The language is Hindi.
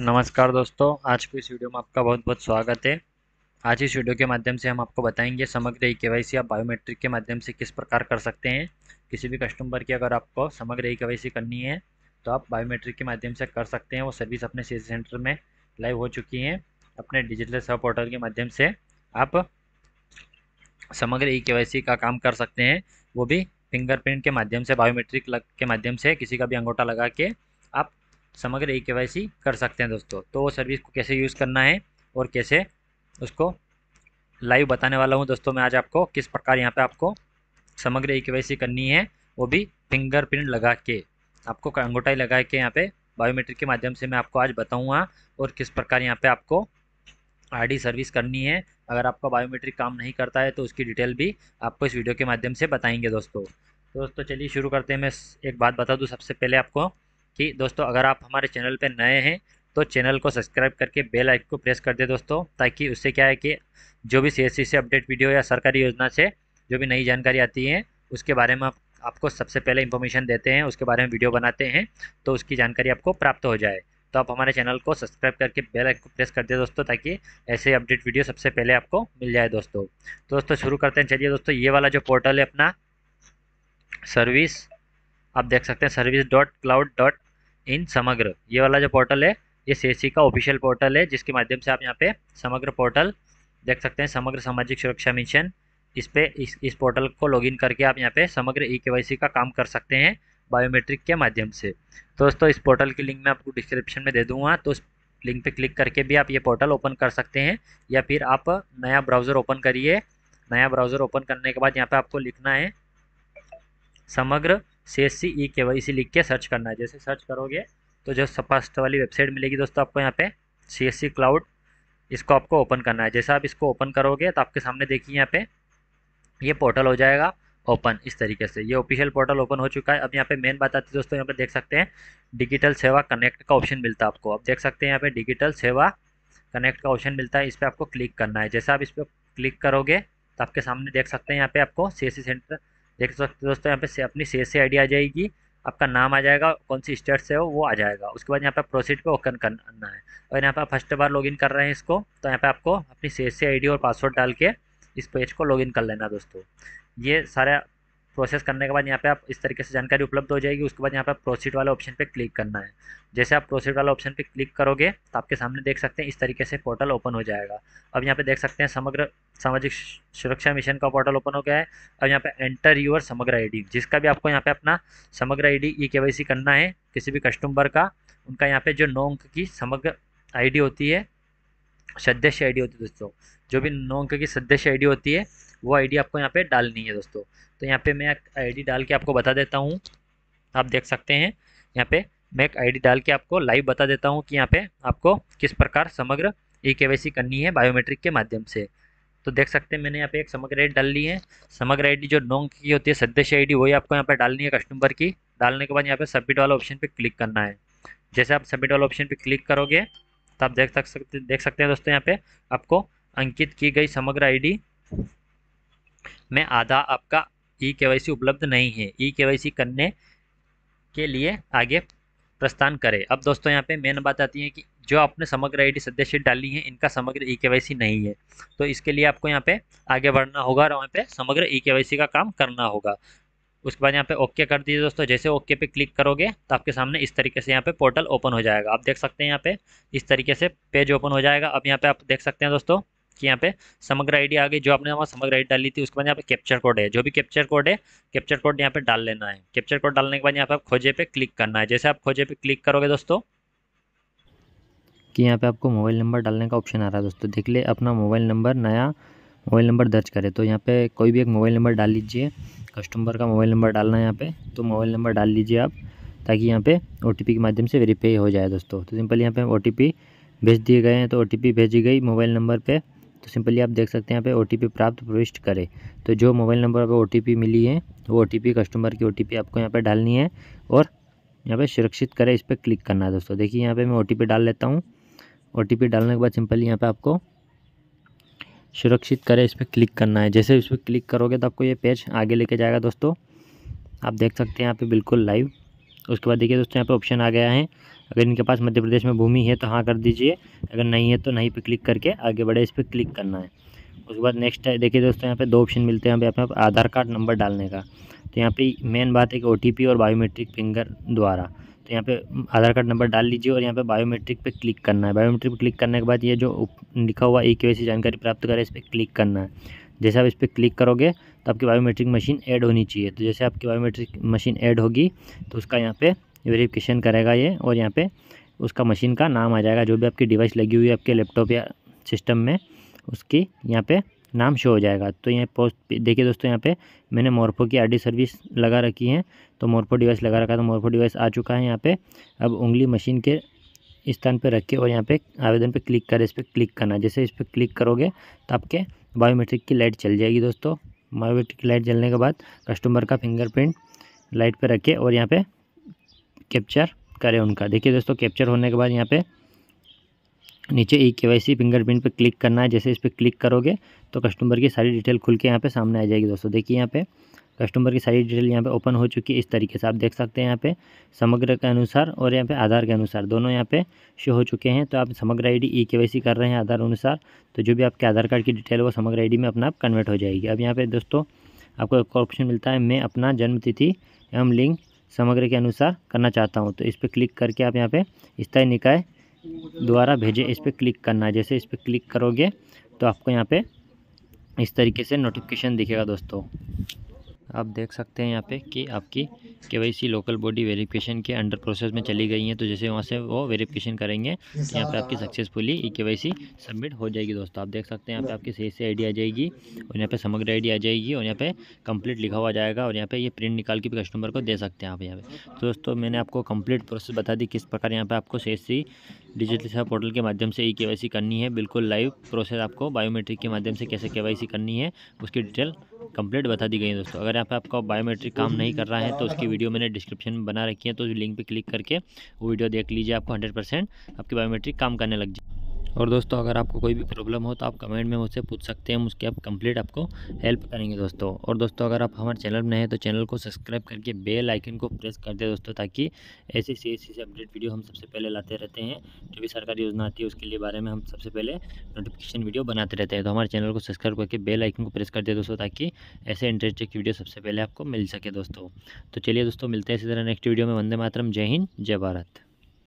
नमस्कार दोस्तों आज के इस वीडियो में आपका बहुत बहुत स्वागत है आज इस वीडियो के माध्यम से हम आपको बताएंगे समग्र ई के वाई आप बायोमेट्रिक के माध्यम से किस प्रकार कर सकते हैं किसी भी कस्टमर की अगर आपको समग्र ई e के करनी है तो आप बायोमेट्रिक के माध्यम से कर सकते हैं वो सर्विस अपने सेल सेंटर में लाइव हो चुकी है अपने डिजिटल सब पोर्टल के माध्यम से आप समग्र ई e के का काम कर सकते हैं वो भी फिंगरप्रिंट के माध्यम से बायोमेट्रिक के माध्यम से किसी का भी अंगूठा लगा के समग्र ई के कर सकते हैं दोस्तों तो वो सर्विस को कैसे यूज़ करना है और कैसे उसको लाइव बताने वाला हूँ दोस्तों मैं आज आपको किस प्रकार यहाँ पे आपको समग्र ई के करनी है वो भी फिंगरप्रिंट लगा के आपको अंगूठाई लगा के यहाँ पे बायोमेट्रिक के माध्यम से मैं आपको आज बताऊँगा और किस प्रकार यहाँ पर आपको आईडी सर्विस करनी है अगर आपका बायोमेट्रिक काम नहीं करता है तो उसकी डिटेल भी आपको इस वीडियो के माध्यम से बताएंगे दोस्तों दोस्तों चलिए शुरू करते हैं मैं एक बात बता दूँ सबसे पहले आपको कि दोस्तों अगर आप हमारे चैनल पर नए हैं तो चैनल को सब्सक्राइब करके बेल आइकन को प्रेस कर दे दोस्तों ताकि उससे क्या है कि जो भी सी से अपडेट वीडियो या सरकारी योजना से जो भी नई जानकारी आती है उसके बारे में आप, आपको सबसे पहले इन्फॉर्मेशन देते हैं उसके बारे में वीडियो बनाते हैं तो उसकी जानकारी आपको प्राप्त हो जाए तो आप हमारे चैनल को सब्सक्राइब करके बेल आइकन को प्रेस कर दे दोस्तों ताकि ऐसे अपडेट वीडियो सबसे पहले आपको मिल जाए दोस्तों तो दोस्तों शुरू करते हैं चलिए दोस्तों ये वाला जो पोर्टल है अपना सर्विस आप देख सकते हैं service dot cloud dot in समग्र ये वाला जो पोर्टल है ये सेसी का ऑफिशियल पोर्टल है जिसके माध्यम से आप यहाँ पे समग्र पोर्टल देख सकते हैं समग्र सामाजिक सुरक्षा मिशन इस पे इस इस पोर्टल को लॉगिन करके आप यहाँ पे समग्र ई e के का काम कर सकते हैं बायोमेट्रिक के माध्यम से तो दोस्तों इस पोर्टल की लिंक मैं आपको डिस्क्रिप्शन में दे दूँगा तो उस लिंक पे क्लिक करके भी आप ये पोर्टल ओपन कर सकते हैं या फिर आप नया ब्राउज़र ओपन करिए नया ब्राउज़र ओपन करने के बाद यहाँ पर आपको लिखना है समग्र सी एस सी ई के वाई सी लिख के सर्च करना है जैसे सर्च करोगे तो जो फर्स्ट वाली वेबसाइट मिलेगी दोस्तों आपको यहाँ पे सी एस सी क्लाउड इसको आपको ओपन करना है जैसे आप इसको ओपन करोगे तो आपके सामने देखिए यहाँ पे ये पोर्टल हो जाएगा ओपन इस तरीके से ये ऑफिशियल पोर्टल ओपन हो चुका है अब यहाँ पे मेन बात आती है दोस्तों यहाँ पे देख सकते हैं डिजिटल सेवा कनेक्ट का ऑप्शन मिलता है आपको अब देख सकते हैं यहाँ पे डिजिटल सेवा कनेक्ट का ऑप्शन मिलता है इस पर आपको क्लिक करना है जैसे आप इस पर क्लिक करोगे तो आपके सामने देख सकते हैं यहाँ पे आपको सी सेंटर देख सकते हो दोस्तों यहाँ पे से अपनी सेल से आईडी आ जाएगी आपका नाम आ जाएगा कौन सी स्टेट से हो वो आ जाएगा उसके बाद यहाँ पे प्रोसीड पे ओपन करना है और यहाँ पे आप फर्स्ट बार लॉगिन कर रहे हैं इसको तो यहाँ पे आपको अपनी सी से सी और पासवर्ड डाल के इस पेज को लॉगिन कर लेना दोस्तों ये सारा प्रोसेस करने के बाद यहाँ पे आप इस तरीके से जानकारी उपलब्ध हो जाएगी उसके बाद यहाँ पे आप प्रोसीड वाले ऑप्शन पे क्लिक करना है जैसे आप प्रोसीड वाले ऑप्शन पे क्लिक करोगे तो आपके सामने देख सकते हैं इस तरीके से पोर्टल ओपन हो जाएगा अब यहाँ पे देख सकते हैं समग्र सामाजिक सुरक्षा मिशन का पोर्टल ओपन हो गया है अब यहाँ पे एंटर यूर समग्र आई जिसका भी आपको यहाँ पे अपना समग्र आई डी ई करना है किसी भी कस्टमर का उनका यहाँ पे जो नौ अंक की समग्र आई होती है सदस्य आई होती है दोस्तों जो भी नौ अंक की सदस्य आई होती है वो आईडी आपको यहाँ पे डालनी है दोस्तों तो यहाँ पे मैं आईडी डाल के आपको बता देता हूँ आप देख सकते हैं यहाँ पे मैं एक आई डाल के आपको लाइव बता देता हूँ कि यहाँ पे आपको किस प्रकार समग्र ई के करनी है बायोमेट्रिक के माध्यम से तो देख सकते हैं मैंने यहाँ पे एक समग्र आई डाल ली है समग्र आई जो नोंग की होती है सदस्य आई वही आपको यहाँ पर डालनी है कस्टमर की डालने के बाद यहाँ पर सबमिट वाला ऑप्शन पर क्लिक करना है जैसे आप सबमिट वाला ऑप्शन पर क्लिक करोगे तो आप देख सकते देख सकते हैं दोस्तों यहाँ पर आपको अंकित की गई समग्र आई में आधा आपका ई e के उपलब्ध नहीं है ई e के करने के लिए आगे प्रस्थान करें अब दोस्तों यहाँ पे मेन बात आती है कि जो आपने समग्र आई डी सदस्य डाली है इनका समग्र ई e के नहीं है तो इसके लिए आपको यहाँ पे आगे बढ़ना होगा और वहाँ पे समग्र ई के का काम करना होगा उसके बाद यहाँ पे ओके कर दीजिए दोस्तों जैसे ओके पे क्लिक करोगे तो आपके सामने इस तरीके से यहाँ पे पोर्टल ओपन हो जाएगा आप देख सकते हैं यहाँ पे इस तरीके से पेज ओपन हो जाएगा अब यहाँ पे आप देख सकते हैं दोस्तों कि यहाँ पे समग्र आईडी आ गई जो आपने वहाँ समग्र आईडी डाली थी उसके बाद यहाँ पे कैप्चर कोड है जो भी कैप्चर कोड है कैप्चर कोड यहाँ पे डाल लेना है कैप्चर कोड डालने के बाद यहाँ पे आप खोजे पे क्लिक करना है जैसे आप खोजे पे क्लिक करोगे दोस्तों कि यहाँ पे आपको मोबाइल नंबर डालने का ऑप्शन आ रहा है दोस्तों देख ले अपना मोबाइल नंबर नया मोबाइल नंबर दर्ज करे तो यहाँ पे कोई भी एक मोबाइल नंबर डाल लीजिए कस्टमर का मोबाइल नंबर डालना है यहाँ पे तो मोबाइल नंबर डाल लीजिए आप ताकि यहाँ पे ओ के माध्यम से वेरीफाई हो जाए दोस्तों तो सिंपल यहाँ पे ओ भेज दिए गए हैं तो ओ भेजी गई मोबाइल नंबर पर तो सिंपली आप देख सकते हैं यहाँ पे ओटीपी प्राप्त प्रविष्ट करें तो जो मोबाइल नंबर पर ओटीपी मिली है वो ओटीपी कस्टमर की ओटीपी आपको यहाँ पे डालनी है और यहाँ पे सुरक्षित करें इस पर क्लिक करना है दोस्तों देखिए यहाँ पे मैं ओटीपी डाल लेता हूँ ओटीपी डालने के बाद सिंपली यहाँ पर आपको सुरक्षित करें इस पर क्लिक करना है जैसे इस पर क्लिक करोगे तो आपको ये पेज आगे लेके जाएगा दोस्तों आप देख सकते हैं यहाँ पे बिल्कुल लाइव उसके बाद देखिए दोस्तों यहाँ पे ऑप्शन आ गया है अगर इनके पास मध्य प्रदेश में भूमि है तो हाँ कर दीजिए अगर नहीं है तो नहीं पे क्लिक करके आगे बढ़े इस पर क्लिक करना है उसके बाद नेक्स्ट है देखिए दोस्तों यहाँ पे दो ऑप्शन मिलते हैं यहाँ पे आधार कार्ड नंबर डालने का तो यहाँ पे मेन बात है कि ओ और बायोमेट्रिक फिंगर द्वारा तो यहाँ पे आधार कार्ड नंबर डाल लीजिए और यहाँ पे बायोमेट्रिक पे क्लिक करना है बायोमेट्रिक पे क्लिक करने के बाद ये जो लिखा हुआ ई जानकारी प्राप्त करें इस पर क्लिक करना है जैसे आप इस पर क्लिक करोगे तो आपकी बायोमेट्रिक मशीन ऐड होनी चाहिए तो जैसे आपकी बायोमेट्रिक मशीन ऐड होगी तो उसका यहाँ पे वेरिफिकेशन करेगा ये और यहाँ पे उसका मशीन का नाम आ जाएगा जो भी आपकी डिवाइस लगी हुई है आपके लैपटॉप या सिस्टम में उसकी यहाँ पे नाम शो हो जाएगा तो यहाँ पोस्ट देखिए दोस्तों यहाँ पे मैंने मोरफो की आरडी सर्विस लगा रखी है तो मोरफो डिवाइस लगा रखा था मोरफो डिवाइस आ चुका है यहाँ पर अब उंगली मशीन के स्थान पर रख के और यहाँ पे आवेदन पे क्लिक करें इस पर क्लिक करना जैसे इस पर क्लिक करोगे तो आपके बायोमेट्रिक की लाइट चल जाएगी दोस्तों की लाइट जलने के बाद कस्टमर का फिंगरप्रिंट लाइट पर रखे और यहाँ पे कैप्चर करें उनका देखिए दोस्तों कैप्चर होने के बाद यहाँ पे नीचे e K Y C fingerprint पर क्लिक करना है जैसे इस पर क्लिक करोगे तो कस्टमर की सारी डिटेल खुल के यहाँ पे सामने आ जाएगी दोस्तों देखिए यहाँ पे कस्टमर की सारी डिटेल यहाँ पे ओपन हो चुकी है इस तरीके से आप देख सकते हैं यहाँ पे समग्र के अनुसार और यहाँ पे आधार के अनुसार दोनों यहाँ पे शो हो चुके हैं तो आप समग्र आईडी ई के कर रहे हैं आधार अनुसार तो जो भी आपके आधार कार्ड की डिटेल है वो समग्र आई में अपना आप कन्वर्ट हो जाएगी अब यहाँ पर दोस्तों आपको एक ऑप्शन मिलता है मैं अपना जन्मतिथि एवं लिंग समग्र के अनुसार करना चाहता हूँ तो इस पर क्लिक करके आप यहाँ पर स्थायी निकाय द्वारा भेजे इस पर क्लिक करना है जैसे इस पर क्लिक करोगे तो आपको यहाँ पे इस तरीके से नोटिफिकेशन दिखेगा दोस्तों आप देख सकते हैं यहाँ पे कि आपकी के लोकल बॉडी वेरिफिकेशन के अंडर प्रोसेस में चली गई है तो जैसे वहाँ से वो वेरिफिकेशन करेंगे तो यहाँ पे आपकी सक्सेसफुली ई के सबमिट हो जाएगी दोस्तों आप देख सकते हैं यहाँ पे आपकी सही से आई आ जाएगी और यहाँ पे समग्र आई आ जाएगी और यहाँ पे कंप्लीट लिखा हुआ जाएगा और यहाँ पे ये प्रिंट निकाल के भी कस्टमर को दे सकते हैं आप यहाँ पे तो दोस्तों मैंने आपको कंप्लीट प्रोसेस बता दी किस प्रकार यहाँ पर आपको सी डिजिटल सेवा पोर्टल के माध्यम से ई के करनी है बिल्कुल लाइव प्रोसेस आपको बायोमेट्रिक के माध्यम से कैसे के करनी है उसकी डिटेल कंप्लीट बता दी गई है दोस्तों अगर यहाँ पे आपका बायोमेट्रिक काम नहीं कर रहा है तो उसकी वीडियो मैंने डिस्क्रिप्शन में बना रखी है तो लिंक पर क्लिक करके वो वीडियो देख लीजिए आपको हंड्रेड आपकी बायोमेट्रिक काम करने लग जाए और दोस्तों अगर आपको कोई भी प्रॉब्लम हो तो आप कमेंट में मुझसे पूछ सकते हैं उसके आप कंप्लीट आपको हेल्प करेंगे दोस्तों और दोस्तों अगर आप हमारे चैनल में हैं तो चैनल को सब्सक्राइब करके बेल आइकन को प्रेस कर दे दोस्तों ताकि ऐसी सी से अपडेट वीडियो हम सबसे पहले लाते रहते हैं जो भी सरकारी योजना आती है उसके लिए बारे में हम सबसे पहले नोटिफिकेशन वीडियो बनाते रहते हैं तो हमारे चैनल को सब्सक्राइब करके बेल आइकन को प्रेस कर दे दोस्तों ताकि ऐसे इंटरेस्टिंग वीडियो सबसे पहले आपको मिल सके दोस्तों तो चलिए दोस्तों मिलते हैं इसी तरह नेक्स्ट वीडियो में वंदे मातरम जय हिंद जय भारत